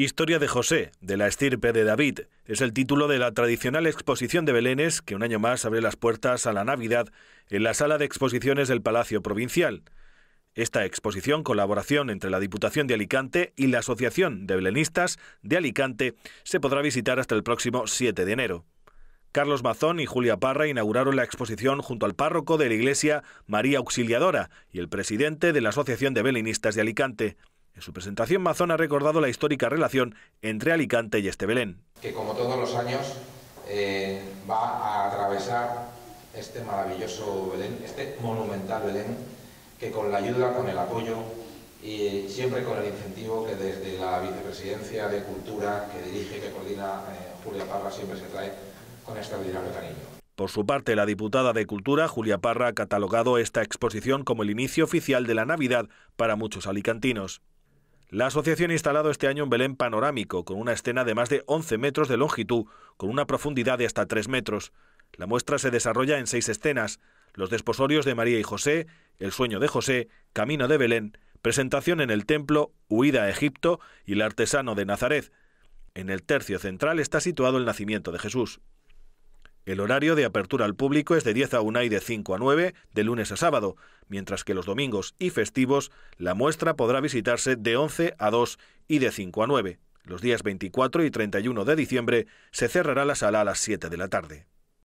Historia de José, de la estirpe de David, es el título de la tradicional exposición de Belenes que un año más abre las puertas a la Navidad en la sala de exposiciones del Palacio Provincial. Esta exposición, colaboración entre la Diputación de Alicante y la Asociación de Belenistas de Alicante, se podrá visitar hasta el próximo 7 de enero. Carlos Mazón y Julia Parra inauguraron la exposición junto al párroco de la Iglesia María Auxiliadora y el presidente de la Asociación de Belenistas de Alicante. En su presentación, Mazón ha recordado la histórica relación entre Alicante y este Belén. Que como todos los años eh, va a atravesar este maravilloso Belén, este monumental Belén, que con la ayuda, con el apoyo y eh, siempre con el incentivo que desde la Vicepresidencia de Cultura, que dirige, que coordina eh, Julia Parra, siempre se trae con extraordinario cariño. Por su parte, la diputada de Cultura, Julia Parra, ha catalogado esta exposición como el inicio oficial de la Navidad para muchos alicantinos. La asociación ha instalado este año un Belén panorámico, con una escena de más de 11 metros de longitud, con una profundidad de hasta 3 metros. La muestra se desarrolla en seis escenas, los desposorios de María y José, el sueño de José, Camino de Belén, presentación en el templo, huida a Egipto y el artesano de Nazaret. En el tercio central está situado el nacimiento de Jesús. El horario de apertura al público es de 10 a 1 y de 5 a 9, de lunes a sábado, mientras que los domingos y festivos la muestra podrá visitarse de 11 a 2 y de 5 a 9. Los días 24 y 31 de diciembre se cerrará la sala a las 7 de la tarde.